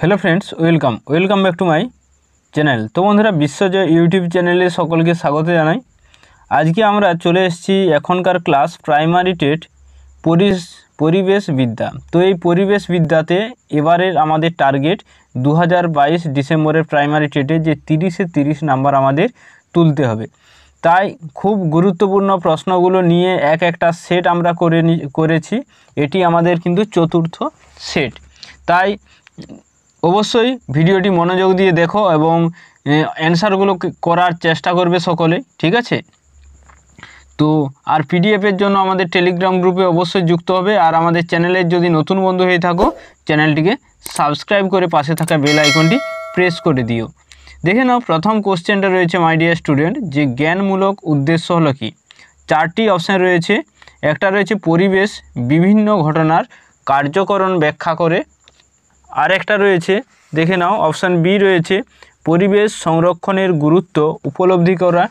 hello friends welcome welcome back to my channel তো বন্ধুরা বিশ্ব যে ইউটিউব চ্যানেলে সকলকে স্বাগত জানাই আজকে আমরা চলে এসেছি এখনকার ক্লাস প্রাইমারি টেট পরিস পরিবেশ বিদ্যা তো এই পরিবেশ বিদ্যাতে এবারের আমাদের টার্গেট দু ডিসেম্বরের প্রাইমারি টেটে যে তিরিশে তিরিশ নাম্বার আমাদের তুলতে হবে তাই খুব গুরুত্বপূর্ণ প্রশ্নগুলো নিয়ে এক একটা সেট আমরা করে করেছি এটি আমাদের কিন্তু চতুর্থ সেট তাই অবশ্যই ভিডিওটি মনোযোগ দিয়ে দেখো এবং অ্যান্সারগুলো করার চেষ্টা করবে সকলে ঠিক আছে তো আর পিডিএফের জন্য আমাদের টেলিগ্রাম গ্রুপে অবশ্যই যুক্ত হবে আর আমাদের চ্যানেলের যদি নতুন বন্ধু হয়ে থাকো চ্যানেলটিকে সাবস্ক্রাইব করে পাশে থাকা বেল আইকনটি প্রেস করে দিও দেখে নাও প্রথম কোশ্চেনটা রয়েছে মাই ডিয়ার স্টুডেন্ট যে জ্ঞানমূলক উদ্দেশ্য হলো কি চারটি অপশান রয়েছে একটা রয়েছে পরিবেশ বিভিন্ন ঘটনার কার্যকরণ ব্যাখ্যা করে আরেকটা রয়েছে দেখে নাও অপশান বি রয়েছে পরিবেশ সংরক্ষণের গুরুত্ব উপলব্ধি করা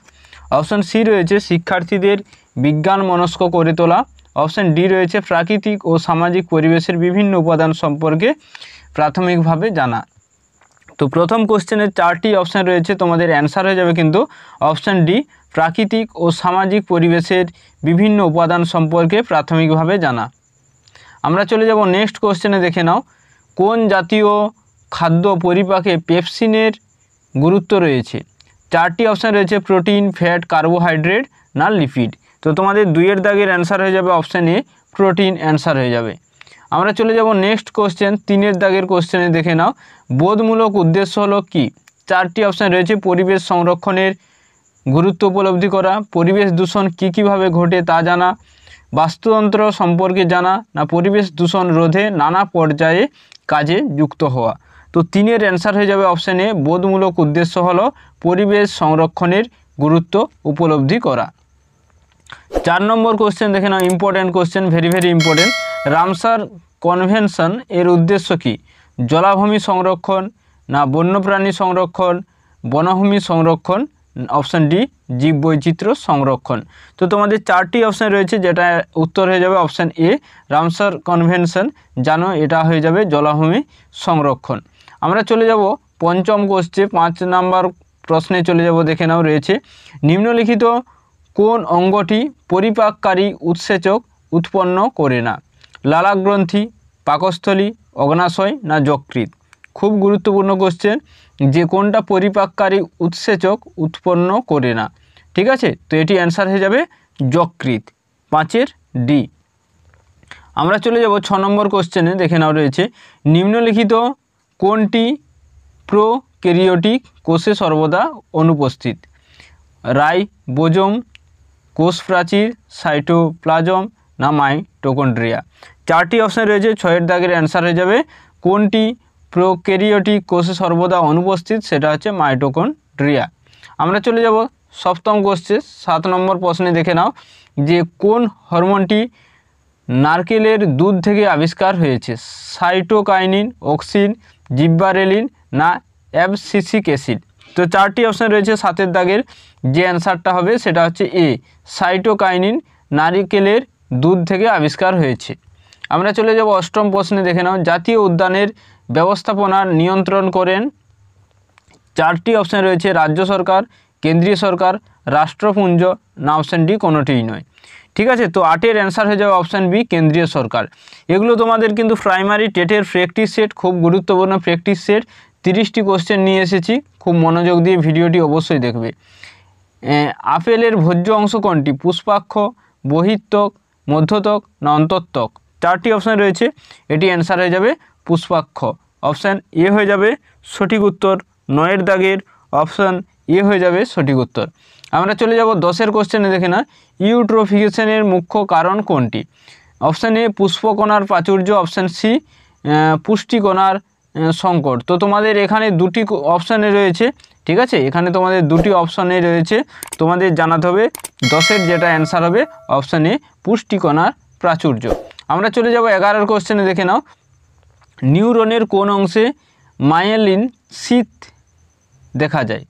অপশান সি রয়েছে শিক্ষার্থীদের বিজ্ঞান মনস্ক করে তোলা অপশান ডি রয়েছে প্রাকৃতিক ও সামাজিক পরিবেশের বিভিন্ন উপাদান সম্পর্কে প্রাথমিকভাবে জানা তো প্রথম কোশ্চেনের চারটি অপশান রয়েছে তোমাদের অ্যান্সার হয়ে যাবে কিন্তু অপশান ডি প্রাকৃতিক ও সামাজিক পরিবেশের বিভিন্ন উপাদান সম্পর্কে প্রাথমিকভাবে জানা আমরা চলে যাব নেক্সট কোশ্চেনে দেখে নাও কোন জাতীয় খাদ্য পরিপাকে পেপসিনের গুরুত্ব রয়েছে চারটি অপশান রয়েছে প্রোটিন ফ্যাট কার্বোহাইড্রেট না লিপিড তো তোমাদের দুইয়ের দাগের অ্যান্সার হয়ে যাবে অপশান এ প্রোটিন অ্যান্সার হয়ে যাবে আমরা চলে যাব নেক্সট কোশ্চেন তিনের দাগের কোশ্চেনে দেখে নাও বোধমূলক উদ্দেশ্য হলো কি চারটি অপশান রয়েছে পরিবেশ সংরক্ষণের গুরুত্ব উপলব্ধি করা পরিবেশ দূষণ কী কীভাবে ঘটে তা জানা বাস্তুতন্ত্র সম্পর্কে জানা না পরিবেশ দূষণ রোধে নানা পর্যায়ে কাজে যুক্ত হওয়া তো তিনের অ্যান্সার হয়ে যাবে অপশান এ বোধমূলক উদ্দেশ্য হলো পরিবেশ সংরক্ষণের গুরুত্ব উপলব্ধি করা চার নম্বর কোশ্চেন দেখে নাও important question very very important Ramsar convention এর উদ্দেশ্য কি জলাভূমি সংরক্ষণ না বন্যপ্রাণী সংরক্ষণ বনভূমি সংরক্ষণ অপশান ডি জীব বৈচিত্র্য সংরক্ষণ তো তোমাদের চারটি অপশান রয়েছে যেটা উত্তর হয়ে যাবে অপশান এ রামসার কনভেনশন জানো এটা হয়ে যাবে জলাভূমি সংরক্ষণ আমরা চলে যাব পঞ্চম কোশ্চে পাঁচ নাম্বার প্রশ্নে চলে যাব দেখে নাও রয়েছে নিম্নলিখিত কোন অঙ্গটি পরিপাককারী উৎসেচক উৎপন্ন করে না লালাগ্রন্থি পাকস্থলী অগ্নাশয় না যকৃত খুব গুরুত্বপূর্ণ কোশ্চেন যে কোনটা পরিপাককারী উৎসেচক উৎপন্ন করে না ঠিক আছে তো এটি অ্যান্সার হয়ে যাবে যকৃত পাঁচের ডি আমরা চলে যাব ছ নম্বর কোশ্চেনে দেখে নাও রয়েছে নিম্নলিখিত কোনটি প্রোক্যারিওটিক কোষে সর্বদা অনুপস্থিত রাই বোজম কোষ প্রাচীর সাইটোপ্লাজম না টোকন্ড্রিয়া চারটি অপশান রয়েছে ছয়ের দাগের অ্যান্সার হয়ে যাবে কোনটি প্রোকেরিওটিক কোষে সর্বদা অনুপস্থিত সেটা হচ্ছে মাইটোকন্ড্রিয়া আমরা চলে যাব সপ্তম কোশ্চে সাত নম্বর প্রশ্নে দেখে নাও যে কোন হরমোনটি নারকেলের দুধ থেকে আবিষ্কার হয়েছে সাইটোকাইনিন অক্সিন জিব্বারেলিন না অ্যাবসিসিক অ্যাসিড তো চারটি অপশান রয়েছে সাতের দাগের যে অ্যান্সারটা হবে সেটা হচ্ছে এ সাইটোকাইনিন নারিকেলের দুধ থেকে আবিষ্কার হয়েছে আমরা চলে যাব অষ্টম প্রশ্নে দেখে নাও জাতীয় উদ্যানের ব্যবস্থাপনা নিয়ন্ত্রণ করেন চারটি অপশান রয়েছে রাজ্য সরকার কেন্দ্রীয় সরকার রাষ্ট্রপুঞ্জ না অপশান কোনোটিই নয় ঠিক আছে তো আটের অ্যান্সার হয়ে যাবে অপশান বি কেন্দ্রীয় সরকার এগুলো তোমাদের কিন্তু প্রাইমারি টেটের প্র্যাকটিস সেট খুব গুরুত্বপূর্ণ প্র্যাকটিস সেট তিরিশটি কোশ্চেন নিয়ে এসেছি খুব মনোযোগ দিয়ে ভিডিওটি অবশ্যই দেখবে আপেলের ভোজ্য অংশ কোনটি পুষ্পাক্ষ বহিত্বক মধ্যত্বক না অন্তত্বক চারটি অপশান রয়েছে এটি অ্যান্সার হয়ে যাবে পুষ্পাক্ষ অপশান এ হয়ে যাবে সঠিক উত্তর নয়ের দাগের অপশান এ হয়ে যাবে সঠিক উত্তর আমরা চলে যাব দশের কোশ্চেনে দেখে না ইউট্রোফিকেশনের মুখ্য কারণ কোনটি অপশান এ পুষ্পকোনার প্রাচুর্য অপশান সি পুষ্টিকোনার সংকট তো তোমাদের এখানে দুটি অপশানে রয়েছে ঠিক আছে এখানে তোমাদের দুটি অপশানে রয়েছে তোমাদের জানাতে হবে দশের যেটা অ্যান্সার হবে অপশান এ পুষ্টিকোনার প্রাচুর্য আমরা চলে যাব এগারোর কোশ্চেনে দেখে নাও নিউরনের কোন অংশে মায়েলিন শীত দেখা যায়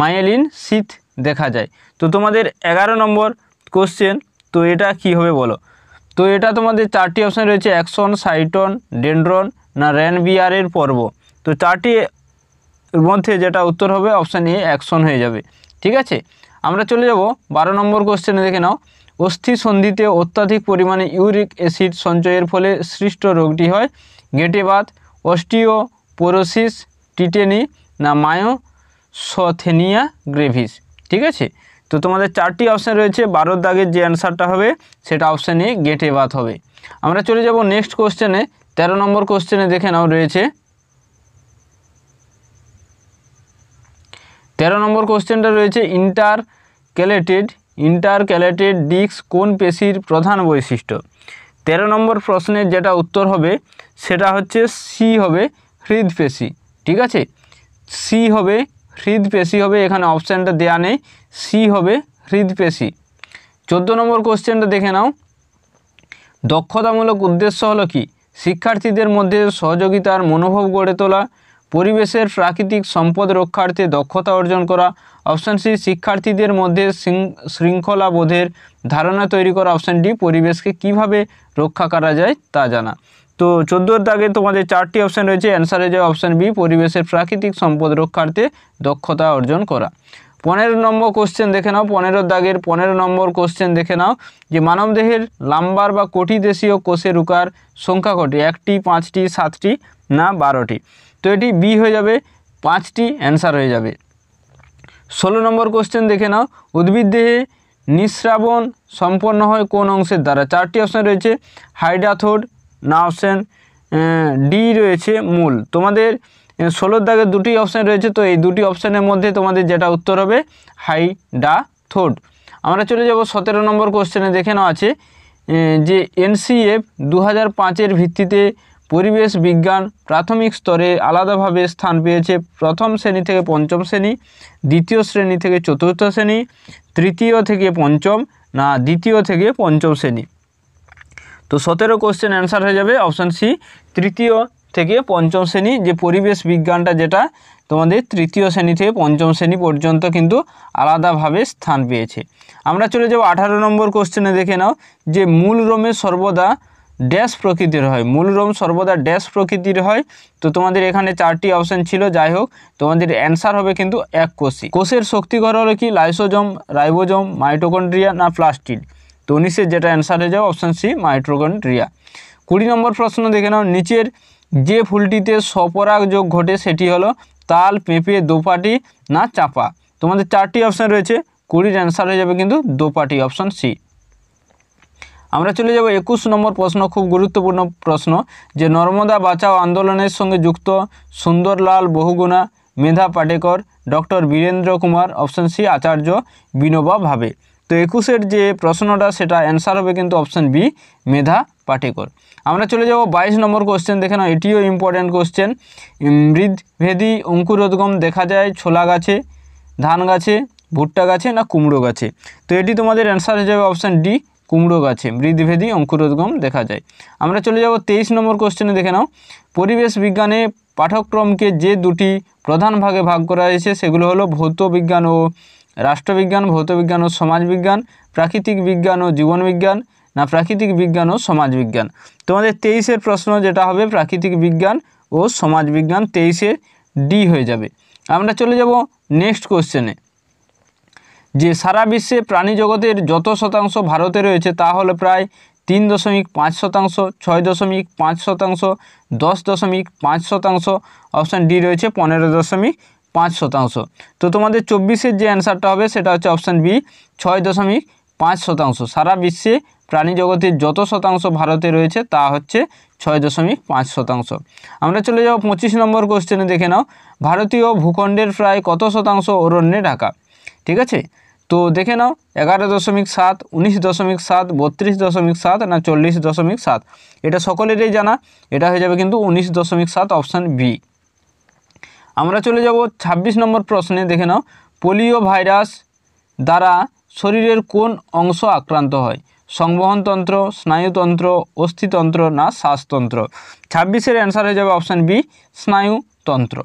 মায়েলিন শীত দেখা যায় তো তোমাদের এগারো নম্বর কোশ্চেন তো এটা কি হবে বলো তো এটা তোমাদের চারটি অপশান রয়েছে অ্যাকশন সাইটন ডেন্ড্রন না র্যানবিয়ারের পর্ব তো চারটি মধ্যে যেটা উত্তর হবে অপশান এ অ্যাকশন হয়ে যাবে ঠিক আছে আমরা চলে যাব বারো নম্বর কোশ্চেনে দেখে নাও অস্থি সন্ধিতে অত্যাধিক পরিমাণে ইউরিক অ্যাসিড সঞ্চয়ের ফলে সৃষ্ট রোগটি হয় গেটেবাদ অস্টিওপোরোসিস টিটেনি না মায়োসথেনিয়া গ্রেভিস ঠিক আছে তো তোমাদের চারটি অপশান রয়েছে বারোর দাগের যে অ্যান্সারটা হবে সেটা অপশান এ গেটে বাত হবে আমরা চলে যাব নেক্সট কোশ্চেনে ১৩ নম্বর কোশ্চেনে দেখে নাও রয়েছে ১৩ নম্বর কোশ্চেনটা রয়েছে intercalated intercalated disc কোন পেশির প্রধান বৈশিষ্ট্য তেরো নম্বর প্রশ্নের যেটা উত্তর হবে সেটা হচ্ছে সি হবে হৃদপেশি ঠিক আছে সি হবে হৃদপেশি হবে এখানে অপশানটা দেয়া নেই সি হবে হৃদপেশি চোদ্দো নম্বর কোশ্চেনটা দেখে নাও দক্ষতামূলক উদ্দেশ্য হলো কি শিক্ষার্থীদের মধ্যে সহযোগিতার মনোভাব গড়ে তোলা পরিবেশের প্রাকৃতিক সম্পদ রক্ষার্থে দক্ষতা অর্জন করা অপশান সি শিক্ষার্থীদের মধ্যে শৃঙ্খলা বোধের ধারণা তৈরি করা অপশান ডি পরিবেশকে কিভাবে রক্ষা করা যায় তা জানা তো চোদ্দোর দাগে তোমাদের চারটি অপশান রয়েছে অ্যান্সারে যায় অপশান বি পরিবেশের প্রাকৃতিক সম্পদ রক্ষার্থে দক্ষতা অর্জন করা পনেরো নম্বর কোশ্চেন দেখে নাও পনেরো দাগের পনেরো নম্বর কোশ্চেন দেখে নাও যে মানবদেহের লাম্বার বা কোটি দেশীয় কোষে রুকার সংখ্যা কটি একটি পাঁচটি সাতটি না বারোটি তো এটি বি হয়ে যাবে পাঁচটি অ্যান্সার হয়ে যাবে ষোলো নম্বর কোশ্চেন দেখে নাও উদ্ভিদ দেহে নিঃস্রাবণ সম্পন্ন হয় কোন অংশের দ্বারা চারটি অপশান রয়েছে হাইড্রাথোড না অপশান ডি রয়েছে মূল তোমাদের ষোলোর দাগে দুটি অপশান রয়েছে তো এই দুটি অপশানের মধ্যে তোমাদের যেটা উত্তর হবে হাইড্রাথোড আমরা চলে যাব সতেরো নম্বর কোশ্চেনে দেখে নেওয়া আছে যে এনসিএফ দু হাজার ভিত্তিতে পরিবেশ বিজ্ঞান প্রাথমিক স্তরে আলাদাভাবে স্থান পেয়েছে প্রথম শ্রেণী থেকে পঞ্চম শ্রেণী দ্বিতীয় শ্রেণী থেকে চতুর্থ শ্রেণী তৃতীয় থেকে পঞ্চম না দ্বিতীয় থেকে পঞ্চম শ্রেণী তো সতেরো কোশ্চেন অ্যান্সার হয়ে যাবে অপশান সি তৃতীয় থেকে পঞ্চম শ্রেণী যে পরিবেশ বিজ্ঞানটা যেটা তোমাদের তৃতীয় শ্রেণী থেকে পঞ্চম শ্রেণী পর্যন্ত কিন্তু আলাদাভাবে স্থান পেয়েছে আমরা চলে যাব আঠারো নম্বর কোশ্চেনে দেখে নাও যে মূল রোমে সর্বদা ড্যাশ প্রকৃতির হয় মূল রোম সর্বদা ড্যাশ প্রকৃতির হয় তো তোমাদের এখানে চারটি অপশান ছিল যাই হোক তোমাদের অ্যান্সার হবে কিন্তু এক কোষি কোষের শক্তিকর হলো কি লাইসোজম রাইবোজম মাইটোকন্ড্রিয়া না প্লাস্টিড তো যেটা অ্যান্সার হয়ে যাবে অপশান সি মাইট্রোকন্ড্রিয়া কুড়ি নম্বর প্রশ্ন দেখে নাও নিচের যে ফুলটিতে সপরাগ যোগ ঘটে সেটি হলো তাল পেঁপে দোপাটি না চাপা তোমাদের চারটি অপশান রয়েছে কুড়ির অ্যান্সার হয়ে যাবে কিন্তু দোপাটি অপশান সি আমরা চলে যাব একুশ নম্বর প্রশ্ন খুব গুরুত্বপূর্ণ প্রশ্ন যে নর্মদা বাঁচাও আন্দোলনের সঙ্গে যুক্ত Sundarlal Bahuguna Medha Patkar doctor Birendra Kumar option C Acharya Vinoba Bhave তো একুশের যে প্রশ্নটা সেটা অ্যান্সার হবে কিন্তু অপশন বি মেধা পাটেকর আমরা চলে যাব বাইশ নম্বর কোশ্চেন দেখে নাও এটিও ইম্পর্ট্যান্ট কোশ্চেন মৃদভেদী অঙ্কুরোদ্গম দেখা যায় ছোলা গাছে ধান গাছে ভুট্টা গাছে না কুমড়ো গাছে তো এটি তোমাদের অ্যান্সার হয়ে যাবে অপশান ডি কুমড়ো গাছে মৃদভেদী অঙ্কুরোদ্গম দেখা যায় আমরা চলে যাব তেইশ নম্বর কোশ্চেনে দেখে নাও পরিবেশ বিজ্ঞানে পাঠক্রমকে যে দুটি প্রধান ভাগে ভাগ করা হয়েছে সেগুলো হলো ভৌত বিজ্ঞান ও রাষ্ট্রবিজ্ঞান ভৌত বিজ্ঞান ও সমাজ বিজ্ঞান প্রাকৃতিক বিজ্ঞান ও জীবন বিজ্ঞান না প্রাকৃতিক বিজ্ঞান ও সমাজ বিজ্ঞান তোমাদের তেইশের প্রশ্ন যেটা হবে প্রাকৃতিক বিজ্ঞান ও সমাজ বিজ্ঞান তেইশে ডি হয়ে যাবে আমরা চলে যাব নেক্সট কোশ্চেনে যে সারা বিশ্বে প্রাণী জগতের যত শতাংশ ভারতে রয়েছে তা হলো প্রায় তিন দশমিক পাঁচ শতাংশ ছয় দশমিক পাঁচ শতাংশ দশ দশমিক পাঁচ শতাংশ অপশান ডি রয়েছে পনেরো দশমিক পাঁচ শতাংশ তো তোমাদের চব্বিশের যে অ্যান্সারটা হবে সেটা হচ্ছে অপশান বি ছয় দশমিক পাঁচ শতাংশ সারা বিশ্বে প্রাণী জগতের যত শতাংশ ভারতে রয়েছে তা হচ্ছে ছয় দশমিক পাঁচ শতাংশ আমরা চলে যাব পঁচিশ নম্বর কোশ্চেনে দেখে নাও ভারতীয় ভূখণ্ডের প্রায় কত শতাংশ অরণ্যে ঢাকা ঠিক আছে তো দেখে নাও এগারো দশমিক সাত উনিশ দশমিক সাত বত্রিশ দশমিক সাত না চল্লিশ দশমিক সাত এটা সকলেরই জানা এটা হয়ে যাবে কিন্তু উনিশ দশমিক সাত অপশান বি আমরা চলে যাব ২৬ নম্বর প্রশ্নে দেখে নাও পোলিও ভাইরাস দ্বারা শরীরের কোন অংশ আক্রান্ত হয় সংবহনতন্ত্র স্নায়ুতন্ত্র অস্থিতন্ত্র না শ্বাসতন্ত্র ছাব্বিশের অ্যান্সার হয়ে যাবে অপশান বি স্নায়ুতন্ত্র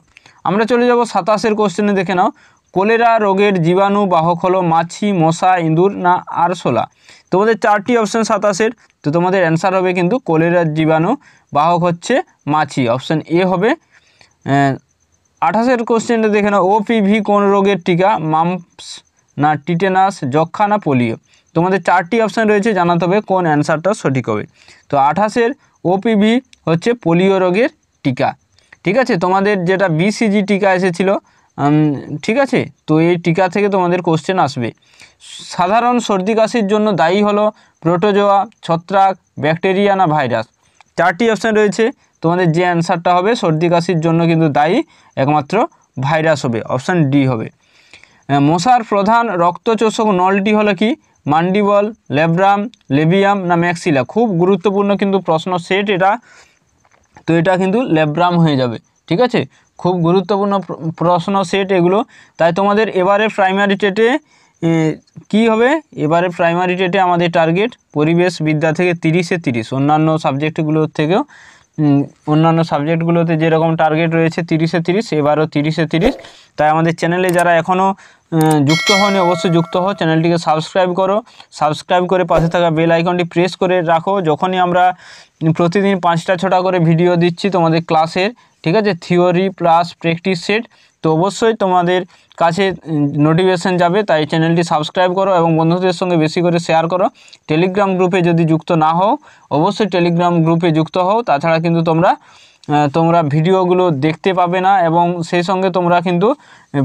আমরা চলে যাব সাতাশের কোশ্চেনে দেখে নাও কোলেরা রোগের জীবাণু বাহক হলো মাছি মশা ইঁদুর না আরশোলা তোমাদের চারটি অপশান সাতাশের তো তোমাদের অ্যান্সার হবে কিন্তু কোলেরার জীবাণু বাহক হচ্ছে মাছি অপশান এ হবে আঠাশের কোশ্চেনটা দেখে নাও ওপিভি কোন রোগের টিকা মাম্পস না টিটেনাস যক্ষা না পোলিও তোমাদের চারটি অপশান রয়েছে জানাতে হবে কোন অ্যান্সারটা সঠিক হবে তো আঠাশের ওপিভি হচ্ছে পোলিও রোগের টিকা ঠিক আছে তোমাদের যেটা বিসিজি টিকা এসেছিলো ঠিক আছে তো এই টিকা থেকে তোমাদের কোশ্চেন আসবে সাধারণ সর্দি কাশির জন্য দায়ী হলো প্রোটোজোয়া ছত্রাক ব্যাকটেরিয়া না ভাইরাস চারটি অপশান রয়েছে তোমাদের যে অ্যান্সারটা হবে সর্দি কাশির জন্য কিন্তু দায়ী একমাত্র ভাইরাস হবে অপশান ডি হবে মশার প্রধান রক্তচোষক নলটি হলো কি মান্ডিবল লেব্রাম লেবিয়াম না ম্যাক্সিলা খুব গুরুত্বপূর্ণ কিন্তু প্রশ্ন সেট এটা তো এটা কিন্তু লেব্রাম হয়ে যাবে ঠিক আছে খুব গুরুত্বপূর্ণ প্রশ্ন সেট এগুলো তাই তোমাদের এবারে প্রাইমারি টেটে কি হবে এবারে প্রাইমারি টেটে আমাদের টার্গেট পরিবেশ বিদ্যা থেকে তিরিশে তিরিশ অন্যান্য সাবজেক্টগুলোর থেকেও অন্যান্য সাবজেক্টগুলোতে যেরকম টার্গেট রয়েছে তিরিশে তিরিশ এবারও তিরিশে তিরিশ তাই আমাদের চ্যানেলে যারা এখনও যুক্ত হন অবশ্যই যুক্ত হও চ্যানেলটিকে সাবস্ক্রাইব করো সাবস্ক্রাইব করে পাশে থাকা বেল আইকনটি প্রেস করে রাখো যখনই আমরা প্রতিদিন পাঁচটা ছটা করে ভিডিও দিচ্ছি তোমাদের ক্লাসের ঠিক আছে থিওরি প্লাস প্র্যাকটিস সেট তো অবশ্যই তোমাদের কাছে নোটিফিকেশান যাবে তাই চ্যানেলটি সাবস্ক্রাইব করো এবং বন্ধুদের সঙ্গে বেশি করে শেয়ার করো টেলিগ্রাম গ্রুপে যদি যুক্ত না হও অবশ্যই টেলিগ্রাম গ্রুপে যুক্ত হও তাছাড়া কিন্তু তোমরা তোমরা ভিডিওগুলো দেখতে পাবে না এবং সেই সঙ্গে তোমরা কিন্তু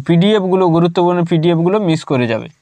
পিডিএফগুলো গুরুত্বপূর্ণ পিডিএফগুলো মিস করে যাবে